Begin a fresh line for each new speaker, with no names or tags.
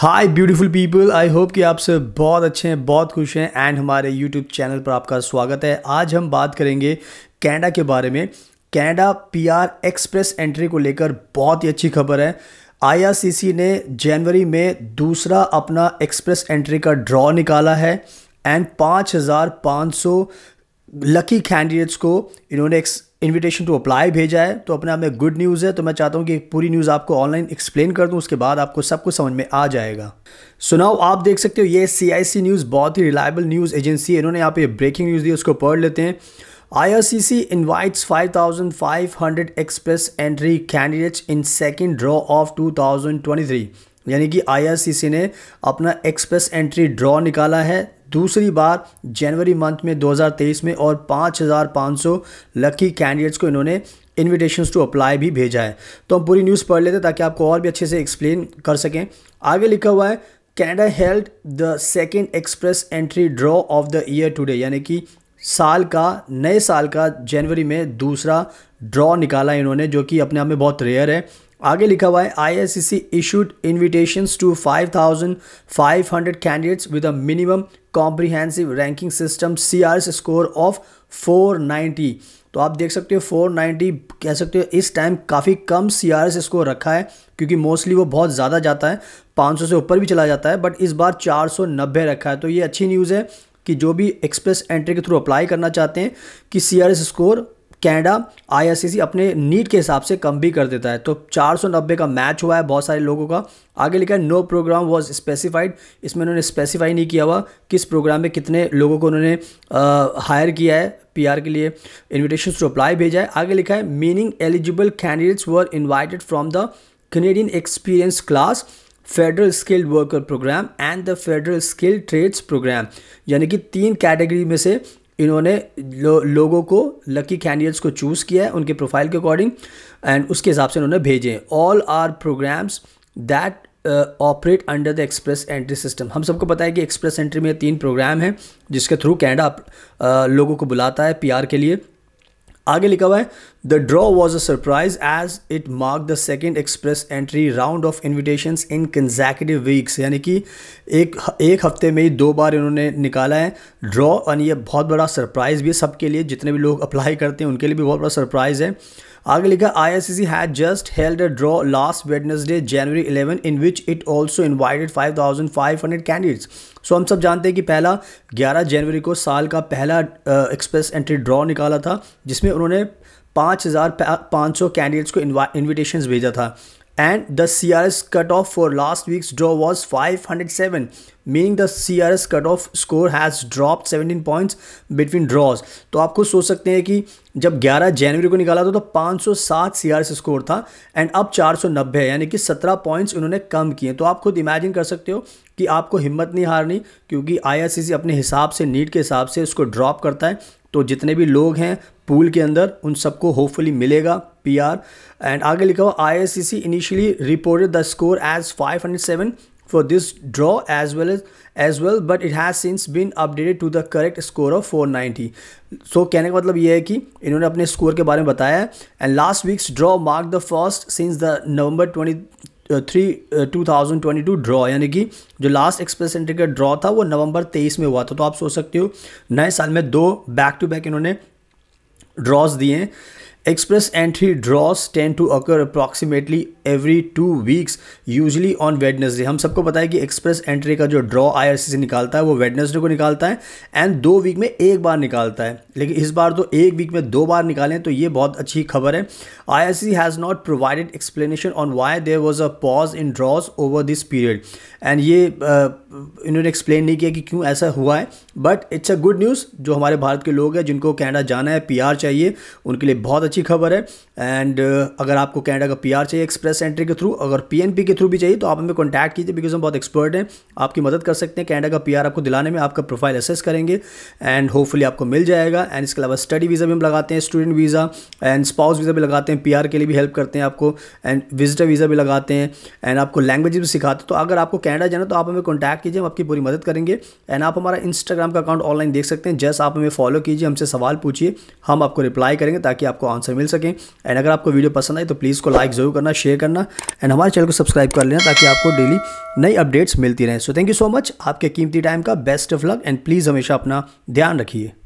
hi beautiful people I hope कि आप सब बहुत अच्छे हैं बहुत खुश हैं एंड हमारे यूट्यूब चैनल पर आपका स्वागत है आज हम बात करेंगे कैनेडा के बारे में कैनेडा पीआर एक्सप्रेस एंट्री को लेकर बहुत ही अच्छी खबर है आईआरसीसी ने जनवरी में दूसरा अपना एक्सप्रेस एंट्री का ड्रॉ निकाला है एंड पाँच हज़ार पाँच सौ लकी कैंडिडेट्स को इन्होंने इन्विटेशन टू अप्लाई भेजा है तो अपने आप में गुड न्यूज़ है तो मैं चाहता हूँ कि पूरी न्यूज़ आपको ऑनलाइन एक्सप्लेन कर दूँ उसके बाद आपको सब कुछ समझ में आ जाएगा सुनाओ so आप देख सकते हो ये सी न्यूज़ बहुत ही रिलायबल न्यूज़ एजेंसी है इन्होंने यहाँ पे ब्रेकिंग न्यूज़ दी उसको पढ़ लेते हैं I R C C invites five five thousand hundred express entry candidates in second draw of two thousand twenty three यानी कि आई आर सी सी ने अपना एक्सप्रेस एंट्री ड्रॉ निकाला है दूसरी बार जनवरी मंथ में 2023 में और 5,500 लकी कैंडिडेट्स को इन्होंने इन्विटेशन टू अप्लाई भी भेजा है तो हम पूरी न्यूज़ पढ़ लेते हैं ताकि आपको और भी अच्छे से एक्सप्लेन कर सकें आगे लिखा हुआ है Canada held the second express entry draw of the year today यानी कि साल का नए साल का जनवरी में दूसरा ड्रॉ निकाला इन्होंने जो कि अपने आप में बहुत रेयर है आगे लिखा हुआ है I S C C issued invitation to five thousand five hundred candidates with a minimum comprehensive ranking system C R score of four ninety तो आप देख सकते हो फोर नाइन्टी कह सकते हो इस टाइम काफ़ी कम सी आर एस स्कोर रखा है क्योंकि मोस्टली वो बहुत ज़्यादा जाता है 500 से ऊपर भी चला जाता है बट इस बार नब्बे रखा है तो ये अच्छी न्यूज़ है कि जो भी एक्सप्रेस एंट्री के थ्रू अप्लाई करना चाहते हैं कि C R S score Canada IRCC अपने नीट के हिसाब से कम भी कर देता है तो नब्बे का मैच हुआ है बहुत सारे लोगों का आगे लिखा है नो प्रोग्राम वॉज स्पेसिफाइड इसमें उन्होंने स्पेसिफाई नहीं किया हुआ किस प्रोग्राम में कितने लोगों को उन्होंने हायर किया है पीआर के लिए इन्विटेशन टू अप्लाई भेजा है आगे लिखा है meaning eligible candidates were invited from the Canadian experience class federal skilled worker program and the federal skilled trades program यानी कि तीन कैटेगरी में से इन्होंने लो, लोगों को लकी कैंडिडेट्स को चूज़ किया है उनके प्रोफाइल के अकॉर्डिंग एंड उसके हिसाब से उन्होंने भेजे all are programs that operate under the express entry system हम सबको पता है कि एक्सप्रेस एंट्री में तीन प्रोग्राम हैं जिसके थ्रू कैनेडा uh, लोगों को बुलाता है पीआर के लिए आगे लिखा हुआ है the draw was a surprise as it mark the second express entry round of invitation in consecutive weeks यानी कि एक एक हफ्ते में ही दो बार इन्होंने निकाला है ड्रॉ और ये बहुत बड़ा सरप्राइज़ भी है सबके लिए जितने भी लोग अप्लाई करते हैं उनके लिए भी बहुत बड़ा सरप्राइज़ है आगे लिखा C has just held a draw last Wednesday January 11 in which it also invited 5500 candidates so हम सब जानते हैं कि पहला 11 जनवरी को साल का पहला एक्सप्रेस एंट्री ड्रॉ निकाला था जिसमें उन्होंने 5500 कैंडिडेट्स को इन्विटेशन भेजा था and the CRS cutoff for last week's draw was 507 meaning the CRS cutoff score has dropped 17 points between draws to aap khud soch sakte hain ki jab 11 january ko nikala tha to 507 CRS score tha and ab 490 yani ki 17 points unhone kam kiye to aap khud imagine kar sakte ho कि आपको हिम्मत नहीं हारनी क्योंकि IRCC अपने हिसाब से NEET के हिसाब से उसको ड्रॉप करता है तो जितने भी लोग हैं पूल के अंदर उन सबको होपफुली मिलेगा पीआर एंड आगे लिखा हुआ C initially reported the score as 507 for this draw as well as well but it has since been updated to the correct score of four 490 so कहने का मतलब ये है कि इन्होंने अपने स्कोर के बारे में बताया है and last weeks draw mark the first since the November twenty three two thousand twenty two draw यानी कि जो लास्ट एक्सप्रेस एंट्री का ड्रॉ था वो नवंबर तेईस में हुआ था तो आप सोच सकते हो नए साल में दो बैक टू बैक इन्होंने ड्रॉज दिए हैं Express entry draws tend to occur approximately every two weeks usually on Wednesday हम सबको पता है कि एक्सप्रेस एंट्री का जो ड्रॉ सी से निकालता है वो वेडनेसडे को निकालता है एंड दो वीक में एक बार निकालता है लेकिन इस बार तो एक वीक में दो बार निकालें तो ये बहुत अच्छी खबर है I R C has not provided explanation on why there was a pause in draws over this period and ये इन्होंने एक्सप्लेन नहीं किया कि क्यों ऐसा हुआ है but it's a good news जो हमारे भारत के लोग हैं जिनको कैनेडा जाना है पी आर चाहिए उनके लिए बहुत अच्छी खबर है एंड uh, अगर आपको कैनेडा का पीआर चाहिए एक्सप्रेस एंट्री के थ्रू अगर पीएनपी के थ्रू भी चाहिए तो आप हमें कॉन्टैक्ट कीजिए बिकॉज हम बहुत एक्सपर्ट हैं आपकी मदद कर सकते हैं कैनेडा का पीआर आपको दिलाने में आपका प्रोफाइल असेस करेंगे एंड होपफुली आपको मिल जाएगा एंड इसके अलावा स्टडी वीज़ा भी हम लगाते हैं student visa and spouse visa भी लगाते हैं पी के लिए भी हेल्प करते हैं आपको एंड विजिटर वीज़ा भी लगाते हैं एंड आपको लैंग्वेज भी सिखाते हैं तो अगर आपको कैनेडा जाना तो आप हमें कॉन्टैक्ट कीजिए हम आपकी पूरी मदद करेंगे एंड आप हमारा इंस्टाग्राम का अकाउंट ऑनलाइन देख सकते हैं जस्ट आप हमें फॉलो कीजिए हमसे सवाल पूछिए हम आपको रिप्लाई करेंगे ताकि आपको आंसर मिल सकें एंड अगर आपको वीडियो पसंद आई तो प्लीज़ को लाइक ज़रूर करना शेयर करना एंड हमारे चैनल को सब्सक्राइब कर लेना ताकि आपको डेली नई अपडेट्स मिलती रहें so thank you so much आपके कीमती टाइम का best of luck and please हमेशा अपना ध्यान रखिए